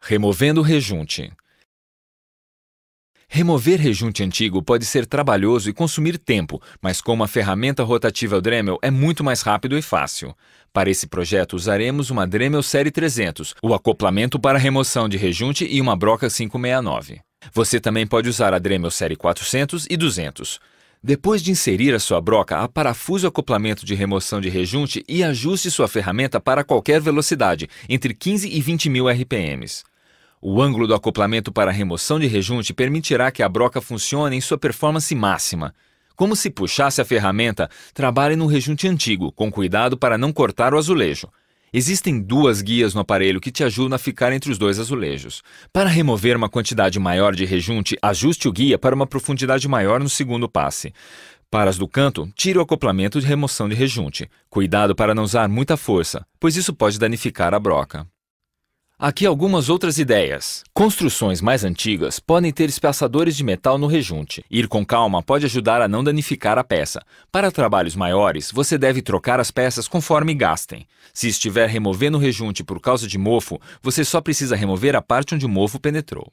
Removendo rejunte. Remover rejunte antigo pode ser trabalhoso e consumir tempo, mas com uma ferramenta rotativa Dremel é muito mais rápido e fácil. Para esse projeto usaremos uma Dremel Série 300, o acoplamento para remoção de rejunte e uma broca 569. Você também pode usar a Dremel Série 400 e 200. Depois de inserir a sua broca, aparafuse o acoplamento de remoção de rejunte e ajuste sua ferramenta para qualquer velocidade, entre 15 e 20 mil RPMs. O ângulo do acoplamento para remoção de rejunte permitirá que a broca funcione em sua performance máxima. Como se puxasse a ferramenta, trabalhe no rejunte antigo, com cuidado para não cortar o azulejo. Existem duas guias no aparelho que te ajudam a ficar entre os dois azulejos. Para remover uma quantidade maior de rejunte, ajuste o guia para uma profundidade maior no segundo passe. Para as do canto, tire o acoplamento de remoção de rejunte. Cuidado para não usar muita força, pois isso pode danificar a broca. Aqui algumas outras ideias. Construções mais antigas podem ter espaçadores de metal no rejunte. Ir com calma pode ajudar a não danificar a peça. Para trabalhos maiores, você deve trocar as peças conforme gastem. Se estiver removendo o rejunte por causa de mofo, você só precisa remover a parte onde o mofo penetrou.